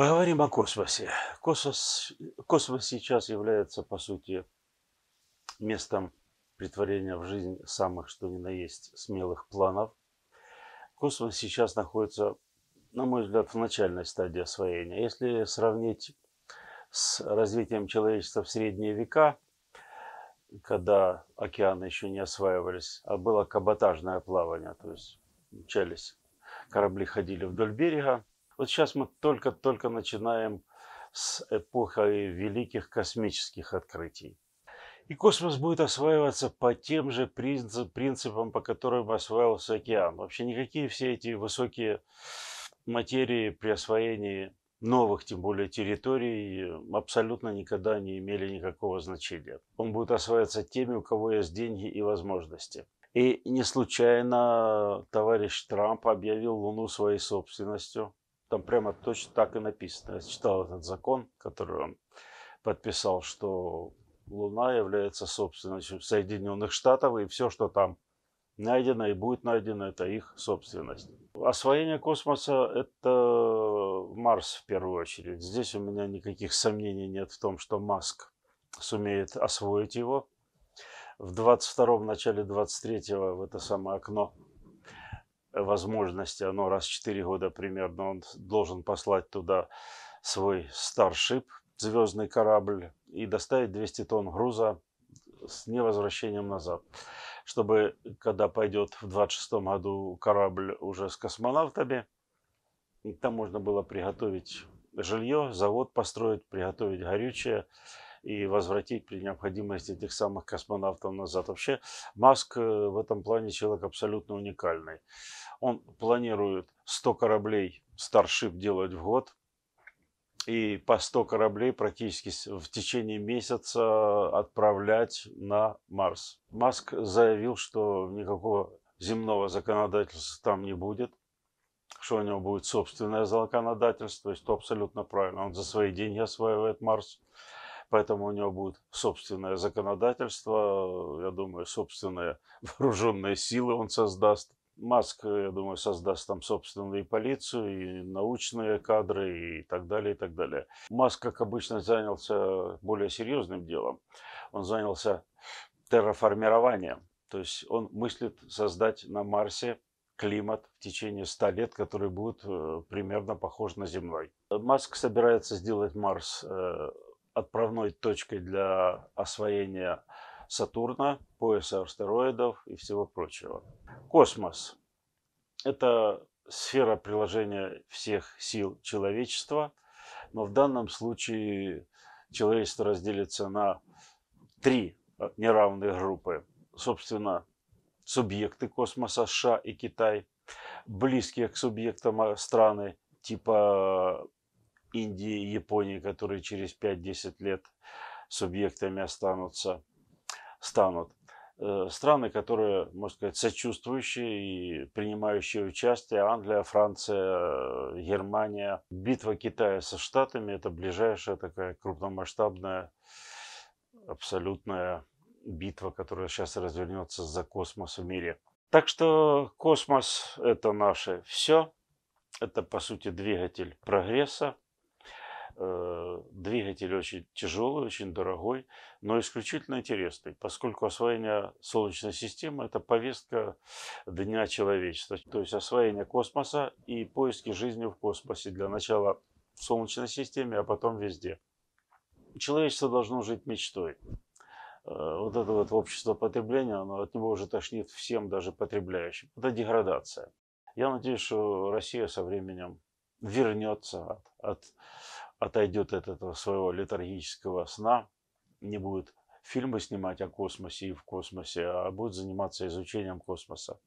Поговорим о космосе. Космос, космос сейчас является, по сути, местом притворения в жизнь самых, что ни на есть, смелых планов. Космос сейчас находится, на мой взгляд, в начальной стадии освоения. Если сравнить с развитием человечества в средние века, когда океаны еще не осваивались, а было каботажное плавание, то есть мчались, корабли ходили вдоль берега, вот сейчас мы только-только начинаем с эпохой великих космических открытий. И космос будет осваиваться по тем же принципам, по которым осваивался океан. Вообще никакие все эти высокие материи при освоении новых, тем более территорий, абсолютно никогда не имели никакого значения. Он будет осваиваться теми, у кого есть деньги и возможности. И не случайно товарищ Трамп объявил Луну своей собственностью. Там прямо точно так и написано. Я читал этот закон, который он подписал, что Луна является собственностью Соединенных Штатов, и все, что там найдено и будет найдено, это их собственность. Освоение космоса – это Марс в первую очередь. Здесь у меня никаких сомнений нет в том, что Маск сумеет освоить его. В 22-м, начале 23-го, в это самое окно возможности, оно раз в 4 года примерно, он должен послать туда свой старшип, звездный корабль, и доставить 200 тонн груза с невозвращением назад. Чтобы, когда пойдет в 26 году корабль уже с космонавтами, там можно было приготовить жилье, завод построить, приготовить горючее, и возвратить при необходимости этих самых космонавтов назад. Вообще Маск э, в этом плане человек абсолютно уникальный. Он планирует 100 кораблей Starship делать в год, и по 100 кораблей практически в течение месяца отправлять на Марс. Маск заявил, что никакого земного законодательства там не будет, что у него будет собственное законодательство, то есть то абсолютно правильно. Он за свои деньги осваивает Марс. Поэтому у него будет собственное законодательство, э, я думаю, собственные вооруженные силы он создаст. Маск, э, я думаю, создаст там собственную и полицию, и научные кадры, и так далее, и так далее. Маск, как обычно, занялся более серьезным делом. Он занялся терраформированием. То есть он мыслит создать на Марсе климат в течение 100 лет, который будет э, примерно похож на земной. Маск собирается сделать Марс отправной точкой для освоения Сатурна, пояса астероидов и всего прочего. Космос – это сфера приложения всех сил человечества, но в данном случае человечество разделится на три неравные группы. Собственно, субъекты космоса США и Китай, близкие к субъектам а, страны типа Индии и Японии, которые через 5-10 лет субъектами останутся, станут. Э, страны, которые, можно сказать, сочувствующие и принимающие участие, Англия, Франция, э, Германия. Битва Китая со Штатами – это ближайшая такая крупномасштабная, абсолютная битва, которая сейчас развернется за космос в мире. Так что космос – это наше все. Это, по сути, двигатель прогресса. Э, двигатель очень тяжелый, очень дорогой, но исключительно интересный, поскольку освоение Солнечной системы – это повестка Дня человечества, то есть освоение космоса и поиски жизни в космосе для начала в Солнечной системе, а потом везде. Человечество должно жить мечтой. Э, вот это вот общество потребления, оно от него уже тошнит всем, даже потребляющим. Это деградация. Я надеюсь, что Россия со временем вернется от, от отойдет от этого своего летаргического сна, не будет фильмы снимать о космосе и в космосе, а будет заниматься изучением космоса.